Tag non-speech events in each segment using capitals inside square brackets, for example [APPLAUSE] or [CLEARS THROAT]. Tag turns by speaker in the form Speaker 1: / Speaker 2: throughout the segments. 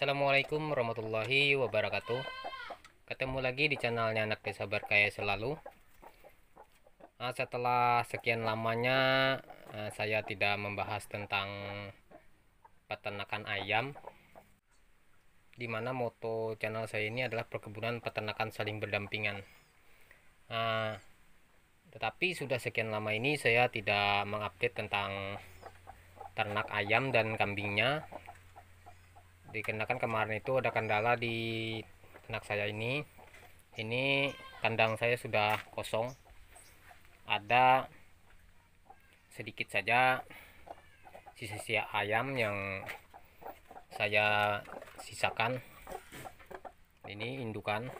Speaker 1: Assalamualaikum warahmatullahi wabarakatuh Ketemu lagi di channelnya anak desa berkaya selalu nah, Setelah sekian lamanya ah, Saya tidak membahas tentang Peternakan ayam Dimana moto channel saya ini adalah Perkebunan peternakan saling berdampingan Nah, Tetapi sudah sekian lama ini Saya tidak mengupdate tentang Ternak ayam dan kambingnya dikenakan kemarin itu ada kendala di ternak saya ini ini kandang saya sudah kosong ada sedikit saja sisa-sisa ayam yang saya sisakan ini indukan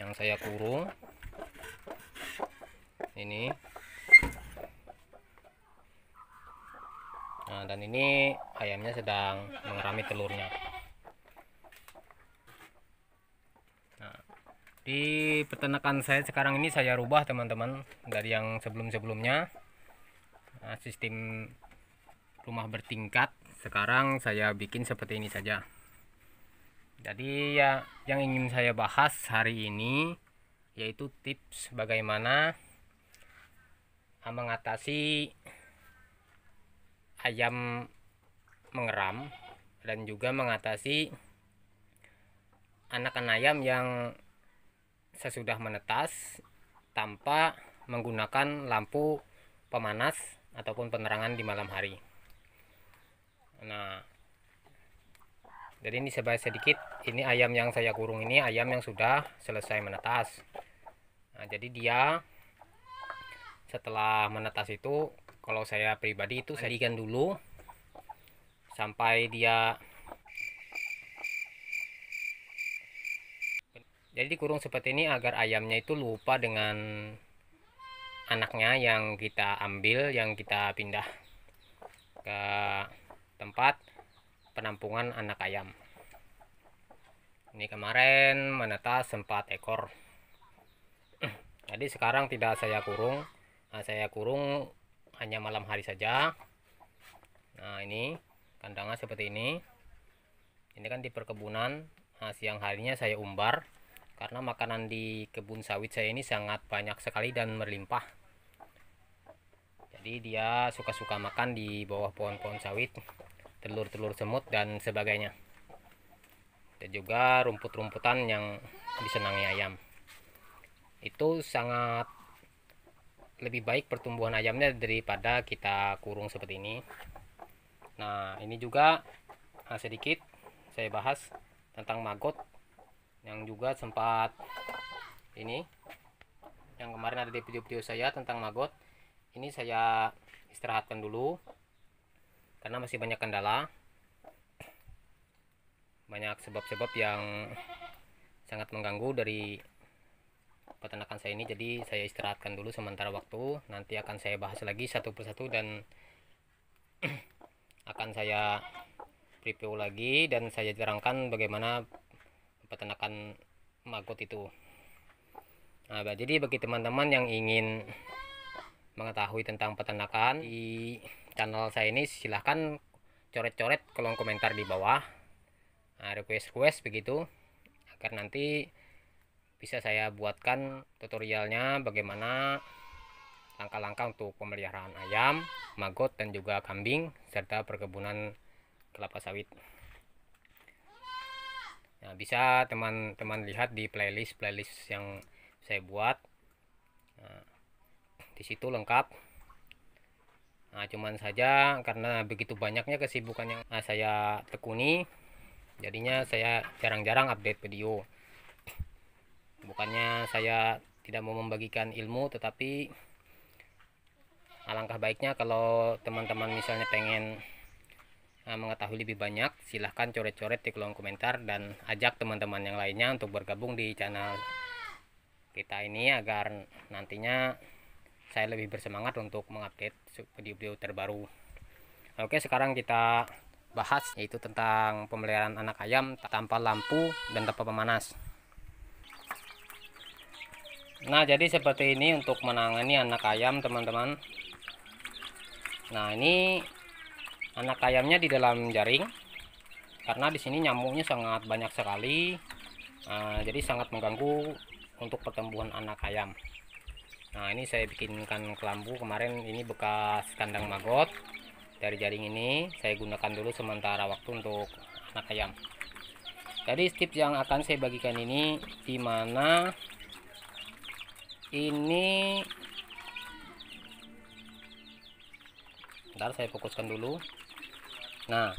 Speaker 1: yang saya kurung ini nah, dan ini ayamnya sedang mengerami telurnya nah, di peternakan saya sekarang ini saya rubah teman-teman dari yang sebelum-sebelumnya nah, sistem rumah bertingkat sekarang saya bikin seperti ini saja jadi ya yang ingin saya bahas hari ini yaitu tips bagaimana mengatasi ayam mengeram dan juga mengatasi anakan ayam yang sesudah menetas tanpa menggunakan lampu pemanas ataupun penerangan di malam hari. Nah, jadi ini sebaik sedikit. Ini ayam yang saya kurung ini ayam yang sudah selesai menetas. Nah, jadi dia setelah menetas itu kalau saya pribadi itu sajikan dulu sampai dia jadi dikurung seperti ini agar ayamnya itu lupa dengan anaknya yang kita ambil yang kita pindah ke tempat penampungan anak ayam ini kemarin menetas sempat ekor [CLEARS THROAT] jadi sekarang tidak saya kurung nah, saya kurung hanya malam hari saja nah ini kandangnya seperti ini ini kan di perkebunan nah, siang harinya saya umbar karena makanan di kebun sawit saya ini sangat banyak sekali dan melimpah jadi dia suka-suka makan di bawah pohon-pohon sawit telur-telur semut dan sebagainya dan juga rumput-rumputan yang disenangi ayam itu sangat lebih baik pertumbuhan ayamnya daripada kita kurung seperti ini nah ini juga nah sedikit saya bahas tentang maggot yang juga sempat ini yang kemarin ada di video-video saya tentang maggot ini saya istirahatkan dulu karena masih banyak kendala banyak sebab-sebab yang sangat mengganggu dari peternakan saya ini jadi saya istirahatkan dulu sementara waktu nanti akan saya bahas lagi satu persatu dan [CLEARS THROAT] akan saya review lagi dan saya jarangkan bagaimana peternakan maggot itu nah jadi bagi teman-teman yang ingin mengetahui tentang peternakan di channel saya ini silahkan coret-coret kolom komentar di bawah nah, request-request begitu agar nanti bisa saya buatkan tutorialnya bagaimana langkah-langkah untuk pemeliharaan ayam, maggot dan juga kambing serta perkebunan kelapa sawit. Nah, bisa teman-teman lihat di playlist-playlist yang saya buat. Nah, di situ lengkap. Nah, cuman saja karena begitu banyaknya kesibukan yang ah, saya tekuni, jadinya saya jarang-jarang update video bukannya saya tidak mau membagikan ilmu tetapi alangkah baiknya kalau teman-teman misalnya pengen eh, mengetahui lebih banyak silahkan coret-coret di kolom komentar dan ajak teman-teman yang lainnya untuk bergabung di channel kita ini agar nantinya saya lebih bersemangat untuk mengupdate video-video terbaru oke sekarang kita bahas yaitu tentang pemeliharaan anak ayam tanpa lampu dan tanpa pemanas Nah jadi seperti ini untuk menangani anak ayam teman-teman Nah ini anak ayamnya di dalam jaring karena di sini nyamuknya sangat banyak sekali nah, jadi sangat mengganggu untuk pertumbuhan anak ayam Nah ini saya bikinkan kelambu kemarin ini bekas kandang maggot dari jaring ini saya gunakan dulu sementara waktu untuk anak ayam jadi tips yang akan saya bagikan ini dimana ini ntar saya fokuskan dulu nah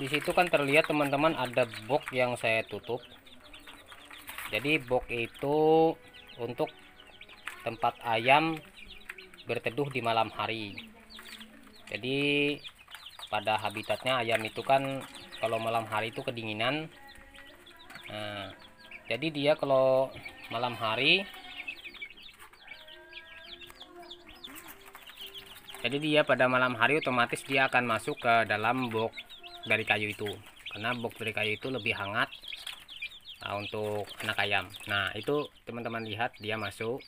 Speaker 1: disitu kan terlihat teman-teman ada box yang saya tutup jadi box itu untuk tempat ayam berteduh di malam hari jadi pada habitatnya ayam itu kan kalau malam hari itu kedinginan nah jadi dia kalau malam hari jadi dia pada malam hari otomatis dia akan masuk ke dalam box dari kayu itu karena box dari kayu itu lebih hangat nah, untuk anak ayam nah itu teman-teman lihat dia masuk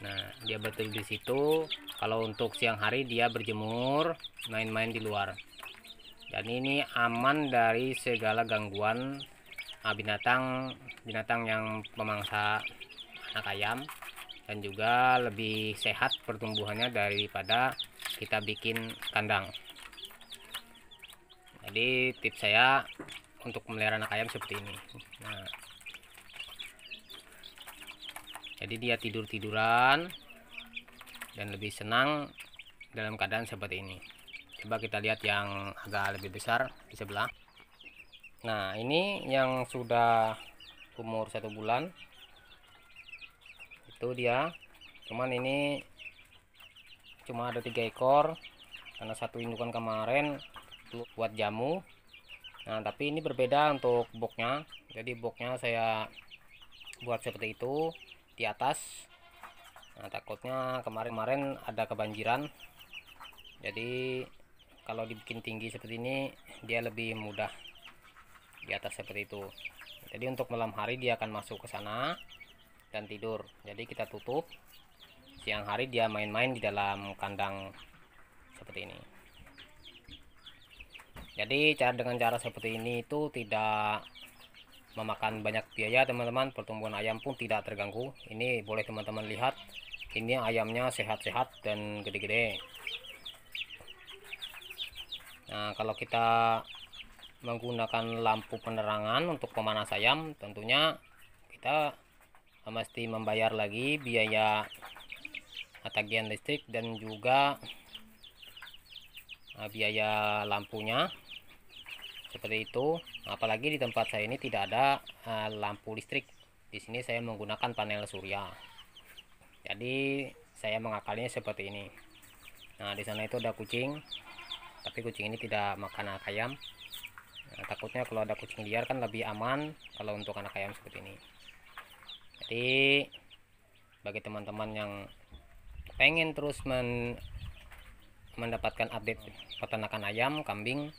Speaker 1: nah dia betul di situ kalau untuk siang hari dia berjemur main-main di luar dan ini aman dari segala gangguan uh, binatang binatang yang pemangsa anak ayam dan juga lebih sehat pertumbuhannya daripada kita bikin kandang jadi tips saya untuk melihara anak ayam seperti ini nah, jadi dia tidur-tiduran dan lebih senang dalam keadaan seperti ini coba kita lihat yang agak lebih besar di sebelah nah ini yang sudah umur satu bulan itu dia cuman ini cuma ada tiga ekor karena satu indukan kemarin buat jamu nah tapi ini berbeda untuk boxnya jadi boxnya saya buat seperti itu di atas nah takutnya kemarin-kemarin ada kebanjiran jadi kalau dibikin tinggi seperti ini dia lebih mudah di atas seperti itu jadi untuk malam hari dia akan masuk ke sana dan tidur jadi kita tutup siang hari dia main-main di dalam kandang seperti ini jadi cara dengan cara seperti ini itu tidak memakan banyak biaya teman-teman pertumbuhan ayam pun tidak terganggu ini boleh teman-teman lihat ini ayamnya sehat-sehat dan gede-gede nah kalau kita menggunakan lampu penerangan untuk pemanas ayam tentunya kita mesti membayar lagi biaya tagihan listrik dan juga eh, biaya lampunya seperti itu apalagi di tempat saya ini tidak ada eh, lampu listrik di sini saya menggunakan panel surya jadi saya mengakalinya seperti ini nah di sana itu ada kucing tapi kucing ini tidak makan ayam Eh, takutnya kalau ada kucing liar kan lebih aman kalau untuk anak ayam seperti ini jadi bagi teman-teman yang pengen terus men mendapatkan update peternakan ayam kambing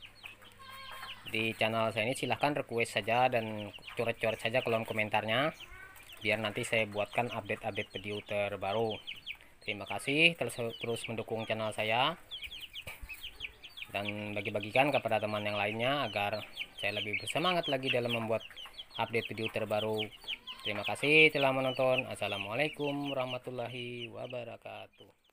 Speaker 1: di channel saya ini silahkan request saja dan coret-coret saja kolom komentarnya biar nanti saya buatkan update-update video terbaru terima kasih terus terus mendukung channel saya dan bagi-bagikan kepada teman yang lainnya agar saya lebih bersemangat lagi dalam membuat update video terbaru. Terima kasih telah menonton. Assalamualaikum warahmatullahi wabarakatuh.